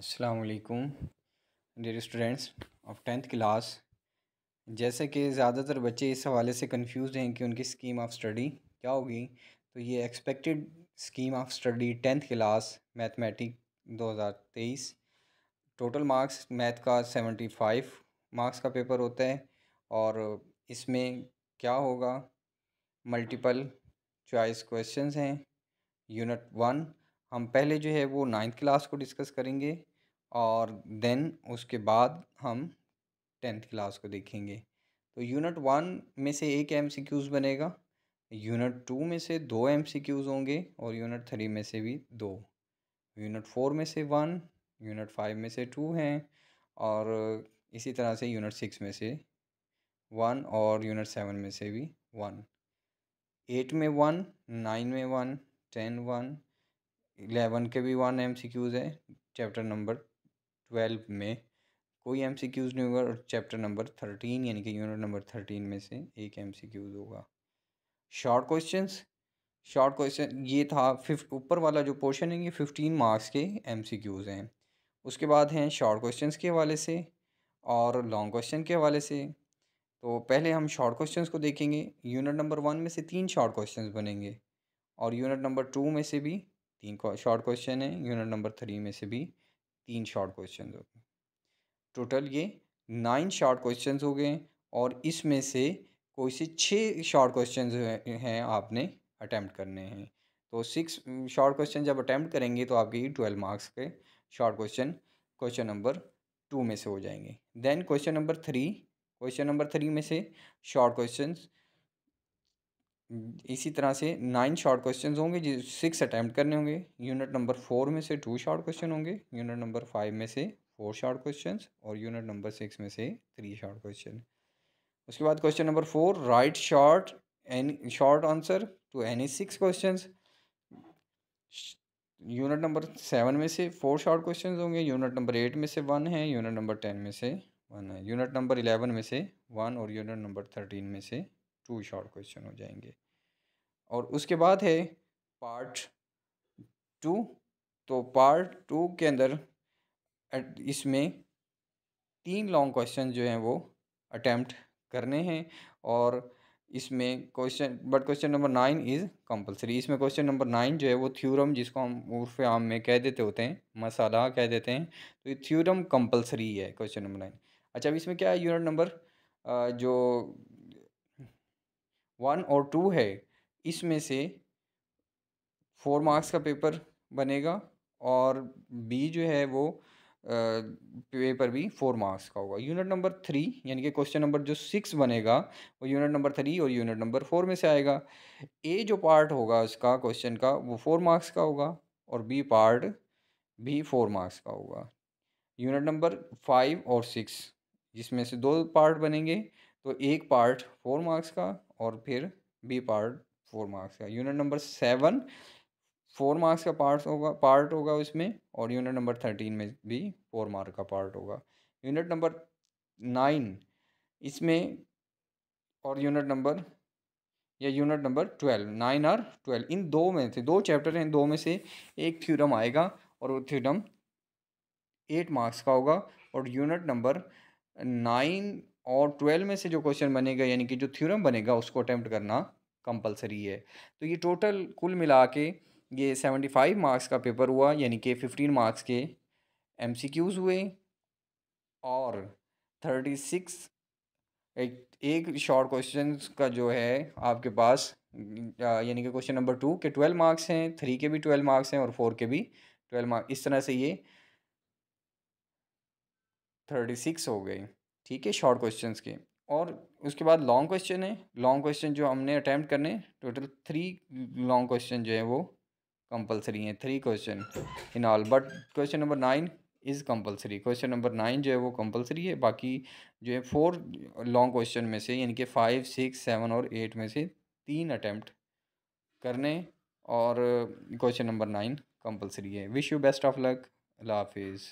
असलकुम dear students of tenth class जैसे कि ज़्यादातर बच्चे इस हवाले से कंफ्यूज हैं कि उनकी स्कीम ऑफ स्टडी क्या होगी तो ये expected scheme of study tenth class mathematic 2023 total marks math का 75 मार्क्स का पेपर होता है और इसमें क्या होगा मल्टीपल चॉइस क्वेश्चंस हैं यूनिट वन हम पहले जो है वो नाइन्थ क्लास को डिस्कस करेंगे और देन उसके बाद हम टेंथ क्लास को देखेंगे तो यूनिट वन में से एक एम सी क्यूज़ बनेगा यूनिट टू में से दो एम सी क्यूज़ होंगे और यूनिट थ्री में से भी दो यूनिट फोर में से वन यूनिट फाइव में से टू हैं और इसी तरह से यूनिट सिक्स में से वन और यूनिट सेवन में से भी वन एट में वन नाइन में वन टेन वन एलेवन के भी वन एम सी क्यूज़ है चैप्टर नंबर ट्वेल्व में कोई एम सी क्यूज़ नहीं होगा और चैप्टर नंबर थर्टीन यानी कि यूनिट नंबर थर्टीन में से एक एम सी क्यूज़ होगा शॉर्ट क्वेश्चन शॉर्ट क्वेश्चन ये था फिफ्ट ऊपर वाला जो पोर्शन है ये फिफ्टीन मार्क्स के एम सी क्यूज़ हैं उसके बाद हैं शॉर्ट क्वेश्चंस के हवाले से और लॉन्ग क्वेश्चन के हवाले से तो पहले हम शॉर्ट क्वेश्चंस को देखेंगे यूनिट नंबर वन में से तीन शॉर्ट क्वेश्चंस बनेंगे और यूनिट नंबर टू में से भी तीन शॉर्ट क्वेश्चन हैं यूनिट नंबर थ्री में से भी तीन शॉर्ट क्वेश्चन हो गए टोटल ये नाइन शॉर्ट क्वेश्चन हो गए और इसमें से कोई से छः शॉर्ट क्वेश्चन हैं आपने अटैम्प्ट करने हैं तो सिक्स शॉर्ट क्वेश्चन जब अटैम्प्ट करेंगे तो आपके ट्वेल्व मार्क्स के short question question number two में से हो जाएंगे then question number three question number three में से शॉर्ट क्वेश्चन इसी तरह से नाइन शॉर्ट क्वेश्चन होंगे जो सिक्स अटैम्प्ट करने होंगे यूनिट नंबर फोर में से टू शॉर्ट क्वेश्चन होंगे यूनिट नंबर फाइव में से फोर शॉर्ट क्वेश्चन और यूनिट नंबर सिक्स में से थ्री शॉर्ट क्वेश्चन उसके बाद question number four write short any short answer to any six question unit number seven में से फोर शॉर्ट क्वेश्चन होंगे यूनिट नंबर एट में से वन है यूनिट नंबर टेन में से वन है यूनिट नंबर इलेवन में से वन और यूनिट नंबर थर्टीन में से टू शॉर्ट क्वेश्चन हो जाएंगे और उसके बाद है पार्ट टू तो पार्ट टू के अंदर इसमें तीन लॉन्ग क्वेश्चन जो हैं वो अटैम्प्ट करने हैं और इसमें question but question number nine is compulsory इसमें क्वेश्चन नंबर नाइन जो है वो थ्योरम जिसको हम उर्फ आम में कह देते होते हैं मसाला कह देते हैं तो ये थ्योरम कंपलसरी है क्वेश्चन नंबर नाइन अच्छा अब इसमें क्या है यूनिट नंबर जो वन और टू है इसमें से फोर मार्क्स का पेपर बनेगा और बी जो है वो पेपर भी फोर मार्क्स का होगा यूनिट नंबर थ्री यानी कि क्वेश्चन नंबर जो सिक्स बनेगा वो यूनिट नंबर थ्री और यूनिट नंबर फोर में से आएगा ए जो पार्ट होगा उसका क्वेश्चन का वो फोर मार्क्स का होगा और बी पार्ट भी फोर मार्क्स का होगा यूनिट नंबर फाइव और सिक्स जिसमें से दो पार्ट बनेंगे तो एक पार्ट फोर मार्क्स का और फिर बी पार्ट फोर मार्क्स का unit number seven four marks का पार्ट होगा पार्ट होगा उसमें और यूनिट नंबर थर्टीन में भी फोर मार्क का पार्ट होगा यूनिट नंबर नाइन इसमें और यूनिट नंबर या यूनिट नंबर ट्वेल्व नाइन और ट्वेल्व इन दो में से दो चैप्टर हैं दो में से एक थ्योरम आएगा और वो थ्योरम एट मार्क्स का होगा और यूनिट नंबर नाइन और ट्वेल्व में से जो क्वेश्चन बनेगा यानी कि जो थ्योरम बनेगा उसको अटैम्प्ट करना कंपलसरी है तो ये टोटल कुल मिला के ये सेवेंटी फाइव मार्क्स का पेपर हुआ यानी कि फिफ्टीन मार्क्स के एम सी क्यूज़ हुए और थर्टी सिक्स एक एक शॉर्ट क्वेश्चन का जो है आपके पास यानी कि क्वेश्चन नंबर टू के ट्वेल्व मार्क्स हैं थ्री के भी ट्वेल्व मार्क्स हैं और फोर के भी ट्वेल्व मार्क्स इस तरह से ये थर्टी सिक्स हो गए ठीक है शॉर्ट क्वेश्चन के और उसके बाद लॉन्ग क्वेश्चन है लॉन्ग क्वेश्चन जो हमने अटैम्प्ट करने टोटल थ्री लॉन्ग क्वेश्चन जो है वो कंपलसरी हैं three question in all but question number nine is compulsory question number nine जो है वो कंपलसरी है बाकी जो है फोर लॉन्ग क्वेश्चन में से यानी कि फाइव सिक्स सेवन और एट में से तीन अटैम्प्ट करने और क्वेश्चन नंबर नाइन कंपलसरी है wish you best of luck अल्लाह हाफिज़